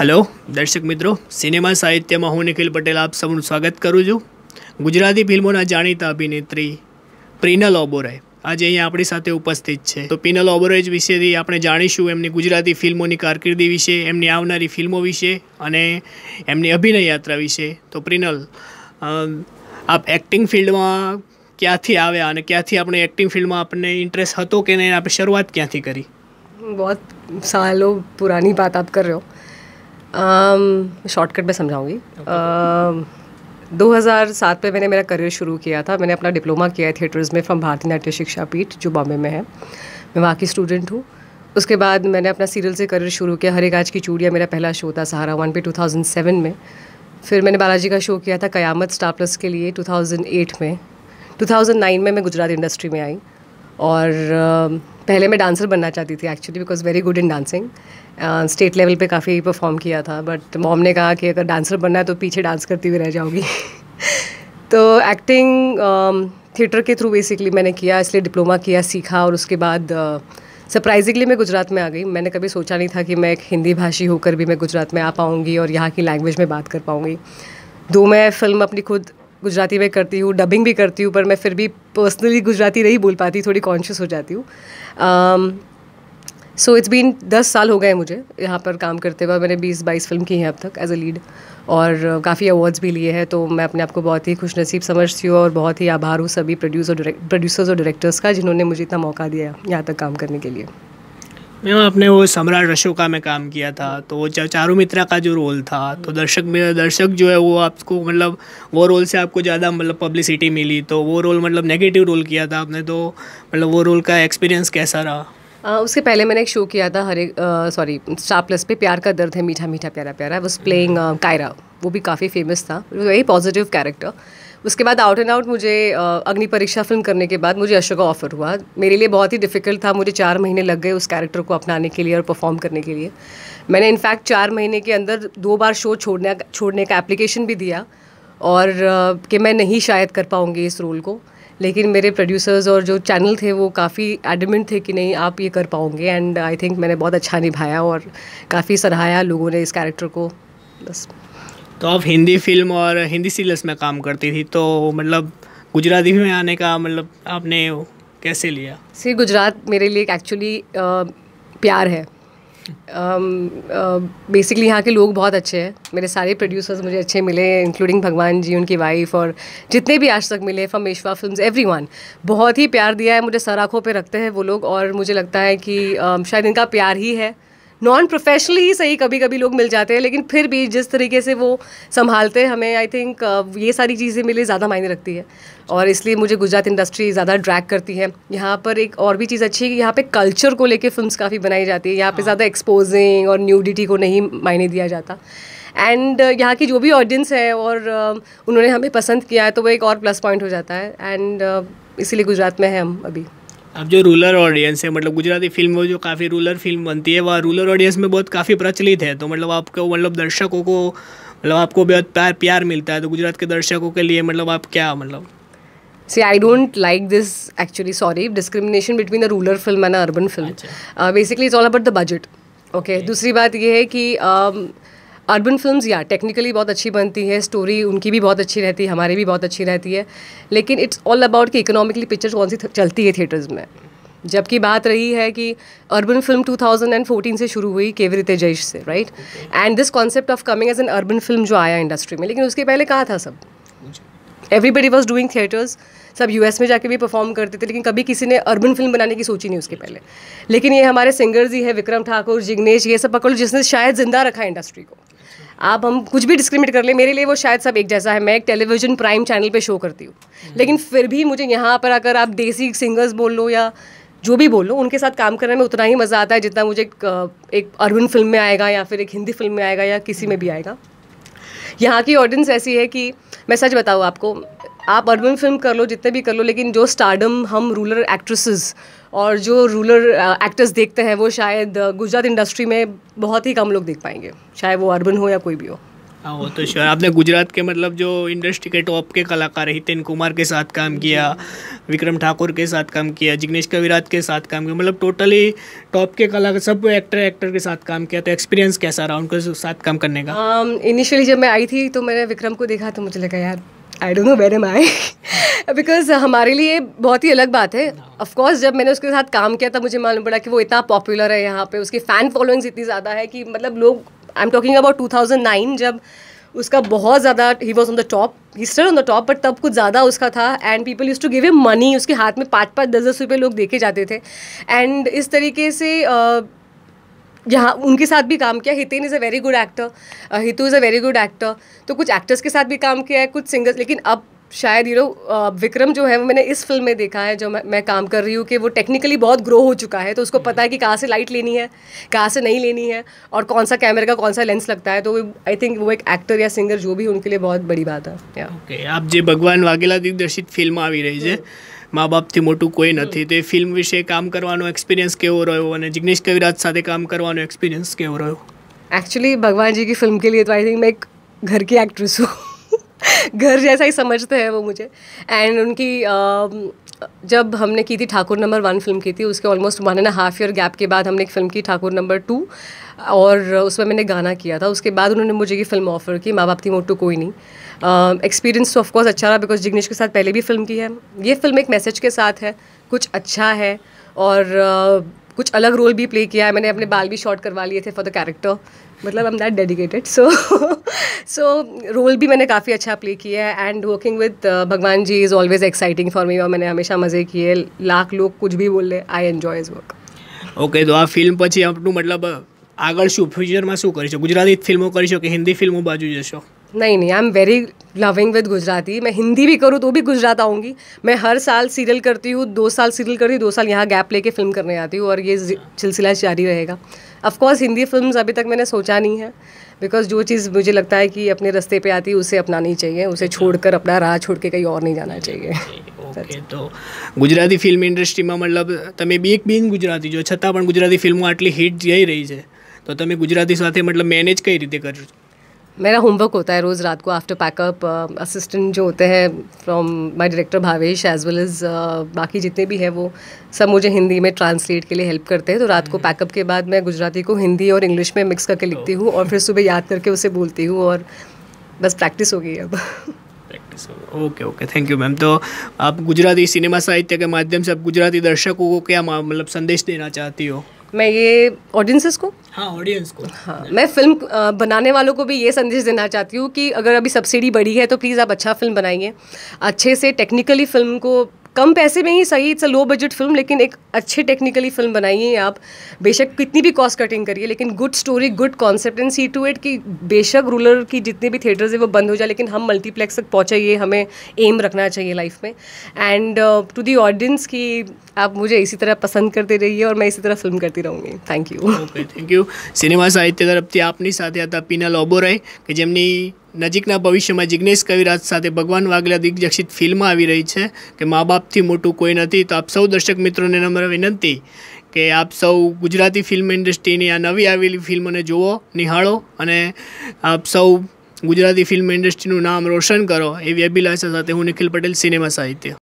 Hello દર્શક મિત્રો cinema સાહિત્યમાં હું નિખિલ પટેલ આપ સૌનું સ્વાગત કરું છું ગુજરાતી ફિલ્મોના જાણીતા અભિનેત્રી પ્રિનલ ઓબોરોય આજે અહીંયા આપણી સાથે ઉપસ્થિત છે તો પિનલ ઓબોરોય વિશેથી આપણે જાણીશું એમની ગુજરાતી ફિલ્મોની કારકિર્દી વિશે એમની આવનારી ફિલ્મો વિશે અને એમની અભિનય યાત્રા વિશે તો પ્રિનલ આપ એક્ટિંગ ફિલ્ડમાં ક્યાંથી આવ્યા અને ક્યાંથી આપણે એક્ટિંગ ફિલ્ડમાં આપણને ઇન્ટરેસ્ટ હતો કે નહીં આપણે શરૂઆત ક્યાંથી કરી બહુ સાલો પુરાની વાત આપ કર રહ્યો शॉर्टकट um, में समझाऊंगी um, दो हज़ार सात में मैंने मेरा करियर शुरू किया था मैंने अपना डिप्लोमा किया है थिएटर्स में फ्रॉम भारतीय नाट्य शिक्षा पीठ जो बॉम्बे में है मैं वहाँ की स्टूडेंट हूँ उसके बाद मैंने अपना सीरियल से करियर शुरू किया हरे गाज की चूड़िया मेरा पहला शो था सहारा वन पे 2007 में फिर मैंने बालाजी का शो किया था कयामत स्टार प्लस के लिए 2008 में 2009 में मैं गुजरात इंडस्ट्री में आई और um, पहले मैं डांसर बनना चाहती थी actually because very good in dancing state level पे काफ़ी परफॉर्म किया था बट मॉम ने कहा कि अगर डांसर बनना है तो पीछे डांस करती हुई रह जाओगी तो एक्टिंग थिएटर um, के थ्रू बेसिकली मैंने किया इसलिए डिप्लोमा किया सीखा और उसके बाद सरप्राइजिंगली uh, मैं गुजरात में आ गई मैंने कभी सोचा नहीं था कि मैं एक हिंदी भाषी होकर भी मैं गुजरात में आ पाऊँगी और यहाँ की लैंग्वेज में बात कर पाऊँगी दो मैं फ़िल्म अपनी खुद गुजराती में करती हूँ डबिंग भी करती हूँ पर मैं फिर भी पर्सनली गुजराती नहीं बोल पाती थोड़ी कॉन्शियस हो जाती हूँ सो इट्स बीन दस साल हो गए मुझे यहाँ पर काम करते हुए मैंने बीस बाईस फिल्म की हैं अब तक एज अ लीड और काफ़ी अवार्ड्स भी लिए हैं तो मैं अपने आप को बहुत ही खुशनसीब समझती हूँ और बहुत ही आभार हूँ सभी प्रोड्यूसर प्रोड्यूसर्स और डायरेक्टर्स का जिन्होंने मुझे इतना मौका दिया यहाँ तक काम करने के लिए मैम आपने वो सम्राट अशोका में काम किया था तो वो चारू मित्रा का जो रोल था तो दर्शक मेरा दर्शक जो है वो आपको मतलब वो रोल से आपको ज़्यादा मतलब पब्लिसिटी मिली तो वो रोल मतलब नेगेटिव रोल किया था आपने तो मतलब वो रोल का एक्सपीरियंस कैसा रहा आ, उसके पहले मैंने एक शो किया था हरे सॉरी स्टार प्लस पे प्यार का दर्द है मीठा मीठा प्यारा प्यारा वॉज प्लेइंग कायरा वो भी काफ़ी फेमस था वेरी पॉजिटिव कैरेक्टर उसके बाद आउट एंड आउट मुझे अग्नि परीक्षा फिल्म करने के बाद मुझे अशोका ऑफ़र हुआ मेरे लिए बहुत ही डिफ़िकल्ट था मुझे चार महीने लग गए उस कैरेक्टर को अपनाने के लिए और परफॉर्म करने के लिए मैंने इनफैक्ट चार महीने के अंदर दो बार शो छोड़ने छोड़ने का एप्लीकेशन भी दिया और कि मैं नहीं शायद कर पाऊँगी इस रोल को लेकिन मेरे प्रोड्यूसर्स और जो चैनल थे वो काफ़ी एडमिट थे कि नहीं आप ये कर पाओगे एंड आई थिंक मैंने बहुत अच्छा निभाया और काफ़ी सराहाया लोगों ने इस कैरेक्टर को बस तो आप हिंदी फिल्म और हिंदी सीरियल्स में काम करती थी तो मतलब गुजराती में आने का मतलब आपने कैसे लिया सी गुजरात मेरे लिए एक्चुअली प्यार है बेसिकली यहाँ के लोग बहुत अच्छे हैं मेरे सारे प्रोड्यूसर्स मुझे अच्छे मिले इंक्लूडिंग भगवान जी उनकी वाइफ और जितने भी आज तक मिले फमेशवा फिल्म एवरी बहुत ही प्यार दिया है मुझे सर आँखों पर रखते हैं वो लोग और मुझे लगता है कि uh, शायद इनका प्यार ही है नॉन प्रोफेशनली ही सही कभी कभी लोग मिल जाते हैं लेकिन फिर भी जिस तरीके से वो संभालते हैं हमें आई थिंक uh, ये सारी चीज़ें मेरे लिए ज़्यादा मायने रखती है और इसलिए मुझे गुजरात इंडस्ट्री ज़्यादा ड्रैक करती है यहाँ पर एक और भी चीज़ अच्छी है कि यहाँ पे कल्चर को लेके फिल्म्स काफ़ी बनाई जाती है यहाँ पे हाँ। ज़्यादा एक्सपोजिंग और न्यूडिटी को नहीं मायने दिया जाता एंड uh, यहाँ की जो भी ऑडियंस है और uh, उन्होंने हमें पसंद किया है तो वो एक और प्लस पॉइंट हो जाता है एंड uh, इसीलिए गुजरात में है हम अभी अब जो रूलर ऑडियंस है मतलब गुजराती फिल्म वो जो काफ़ी रूलर फिल्म बनती है वह रूलर ऑडियंस में बहुत काफ़ी प्रचलित है तो मतलब आपको मतलब दर्शकों को मतलब आपको बहुत प्यार प्यार मिलता है तो गुजरात के दर्शकों के लिए मतलब आप क्या मतलब see I don't like this actually sorry discrimination between the rural film and urban film basically is all about the budget okay दूसरी बात ये है कि um, अर्बन फिल्म्स या टेक्निकली बहुत अच्छी बनती है स्टोरी उनकी भी बहुत अच्छी रहती है हमारी भी बहुत अच्छी रहती है लेकिन इट्स ऑल अबाउट कि इकोनॉमिकली पिक्चर कौन सी चलती है थिएटर्स में जबकि बात रही है कि अर्बन फिल्म 2014 से शुरू हुई केवरी तेजैश से right and this concept of coming as an urban film जो आया इंडस्ट्री में लेकिन उसके पहले कहाँ था सब एवरीबडी वॉज डूइंग थिएटर्स सब यूएस में जाके भी परफॉर्म करते थे लेकिन कभी किसी ने अर्बन फिल्म बनाने की सोची नहीं उसके पहले लेकिन ये हमारे सिंगर्स ही है विक्रम ठाकुर जिग्नेश ये सब पकड़ो जिसने शायद जिंदा रखा इंडस्ट्री को आप हम कुछ भी डिस्क्रिमिनेट कर ले मेरे लिए वो शायद सब एक जैसा है मैं एक टेलीविजन प्राइम चैनल पे शो करती हूँ लेकिन फिर भी मुझे यहाँ पर अगर आप देसी सिंगर्स बोल लो या जो भी बोलो उनके साथ काम करने में उतना ही मज़ा आता है जितना मुझे एक, एक अर्बन फिल्म में आएगा या फिर एक हिंदी फिल्म में आएगा या किसी में भी आएगा यहाँ की ऑडियंस ऐसी है कि मैं सच बताऊँ आपको आप अर्बन फिल्म कर लो जितने भी कर लो लेकिन जो स्टार्डम हम रूरल एक्ट्रेसेस और जो रूरल एक्टर्स uh, देखते हैं वो शायद uh, गुजरात इंडस्ट्री में बहुत ही कम लोग देख पाएंगे चाहे वो अर्बन हो या कोई भी हो हाँ वो तो शायद आपने गुजरात के मतलब जो इंडस्ट्री के टॉप के कलाकार हितेन कुमार के साथ काम किया विक्रम ठाकुर के साथ काम किया जिग्नेश कविराज के साथ काम किया मतलब टोटली टॉप के कलाकार सब एक्टर एक्टर के साथ काम किया तो एक्सपीरियंस कैसा रहा उनके साथ काम करने का इनिशियली um, जब मैं आई थी तो मैंने विक्रम को देखा तो मुझे लगा यार I don't know where am I because हमारे लिए बहुत ही अलग बात है ऑफकोर्स no. जब मैंने उसके साथ काम किया तब मुझे मालूम पड़ा कि वो इतना पॉपुलर है यहाँ पे उसकी फ़ैन फॉलोइंग्स इतनी ज़्यादा है कि मतलब लोग I am talking about two thousand nine जब उसका बहुत ज़्यादा ही वॉज ऑन द टॉप ही star on the top but तब कुछ ज़्यादा उसका था and people use to give a money उसके हाथ में पाँच पाँच दस दस रुपये लोग देखे जाते थे एंड इस तरीके से uh, यहाँ उनके साथ भी काम किया Hiten is a very good actor Hitu is a very good actor तो कुछ एक्टर्स के साथ भी काम किया है कुछ सिंगर्स लेकिन अब शायद यू नो विक्रम जो है वो मैंने इस फिल्म में देखा है जो मैं, मैं काम कर रही हूँ कि वो टेक्निकली बहुत ग्रो हो चुका है तो उसको पता है कि कहाँ से लाइट लेनी है कहाँ से नहीं लेनी है और कौन सा कैमरे का कौन सा लेंस लगता है तो आई थिंक वो एक एक्टर या सिंगर जो भी उनके लिए बहुत बड़ी बात है ओके आप जे भगवान वागेला दिग्दर्शित फिल्म आ रही है हम्म। મા બાપથી મોટું કોઈ નથી તે ફિલ્મ વિશે કામ કરવાનો એક્સપિરિયન્સ કેવો રહ્યો અને જિગ્નેશ કવિરાજ સાથે કામ કરવાનો એક્સપિરિયન્સ કેવો રહ્યો एक्चुअली भगवान जी की फिल्म के लिए तो आई थिंक मैं एक घर की एक्ट्रेस हूँ घर जैसा ही समझते हैं वो मुझे एंड उनकी जब हमने की थी ठाकुर नंबर वन फिल्म की थी उसके almost one and half year gap के बाद हमने एक फिल्म की ठाकुर नंबर टू और उसमें मैंने गाना किया था उसके बाद उन्होंने मुझे ये फिल्म ऑफर की माँ बाप थी मोटू तो कोई नहीं एक्सपीरियंस तो ऑफकोर्स अच्छा रहा बिकॉज जिग्नेश के साथ पहले भी फिल्म की है ये फिल्म एक मैसेज के साथ है कुछ अच्छा है और uh, कुछ अलग रोल भी प्ले किया है मैंने अपने बाल भी शॉर्ट करवा लिए थे फॉर द कैरेक्टर मतलब I am that dedicated so so role भी मैंने काफ़ी अच्छा प्ले किया है and working with Bhagwan ji is always exciting for me और मैंने हमेशा मज़े किए लाख लोग कुछ भी बोले I enjoy is work okay तो आ फिल्म पची आप मतलब आगे शू फ्यूचर में शू શકો गुजराती फिल्मों કરી कि हिंदी फिल्मों बाजू जैसो नहीं नहीं I am very loving with Gujarati मैं हिंदी भी करूँ तो भी गुजरात आऊँगी मैं हर साल सीरियल करती हूँ दो साल सीरियल करती हूँ दो साल यहाँ गैप लेके फिल्म करने आती हूँ और ये सिलसिला जारी रहेगा अफकोर्स हिंदी फिल्म अभी तक मैंने सोचा नहीं है बिकॉज जो चीज़ मुझे लगता है कि अपने रास्ते पे आती है उसे अपनानी चाहिए उसे अच्छा। छोड़कर अपना राह छोड़ के कहीं और नहीं जाना चाहिए तो गुजराती फिल्म इंडस्ट्री में मतलब તમે भी एक बीन गुजराती जो छता પણ ગુજરાતી ફિલ્મો આટલી હિટ જઈ રહી છે તો તમે मतलब मैनेज कई रीते કઈ मेरा होमवर्क होता है रोज़ रात को आफ्टर पैकअप असिस्टेंट जो होते हैं from my director Bhavesh as well as बाकी जितने भी हैं वो सब मुझे हिंदी में ट्रांसलेट के लिए हेल्प करते हैं तो रात को पैकअप के बाद मैं गुजराती को हिंदी और इंग्लिश में मिक्स करके लिखती हूँ और फिर सुबह याद करके उसे बोलती हूँ और बस प्रैक्टिस हो गई अब प्रैक्टिस हो okay okay thank you ma'am तो आप गुजराती सिनेमा साहित्य के माध्यम से आप गुजराती दर्शकों को क्या मतलब संदेश देना चाहती हो मैं ये ऑडियंसेस को हाँ ऑडियंस को हाँ मैं फिल्म बनाने वालों को भी ये संदेश देना चाहती हूँ कि अगर अभी सब्सिडी बढ़ी है तो प्लीज़ आप अच्छा फिल्म बनाइए अच्छे से टेक्निकली फिल्म को कम पैसे में ही सही it's a low budget film लेकिन एक अच्छे टेक्निकली फिल्म बनाइए आप बेशक कितनी भी कॉस्ट कटिंग करिए लेकिन good story good concept and see to it कि बेशक रूरल की जितने भी थिएटर्स है वो बंद हो जाए लेकिन हम मल्टीप्लेक्स तक पहुँचाइए हमें एम रखना चाहिए लाइफ में एंड टू दी ऑडियंस की आप मुझे इसी तरह पसंद करते रहिए और मैं इसी तरह फिल्म करती रहूँगी thank you thank you cinema साहित्य तरफ તરફથી साथ आता पीना लॉबो रहे कि जमनी નજીકના ભવિષ્યમાં જિગ્નેશ કવિરાજ સાથે ભગવાન વાઘેલા દિગ્દર્શિત ફિલ્મ આવી રહી છે કે મા બાપથી મોટું કોઈ નથી તો આપ સૌ દર્શક મિત્રોને નમ્ર વિનંતી કે આપ સૌ ગુજરાતી ફિલ્મ ઇન્ડસ્ટ્રીની આ નવી આવેલી ફિલ્મોને જુઓ નિહાળો અને આપ સૌ ગુજરાતી ફિલ્મ ઇન્ડસ્ટ્રીનું નામ રોશન કરો એવી અભિલાષા સાથે હું નિખિલ પટેલ સિનેમા સાહિત્ય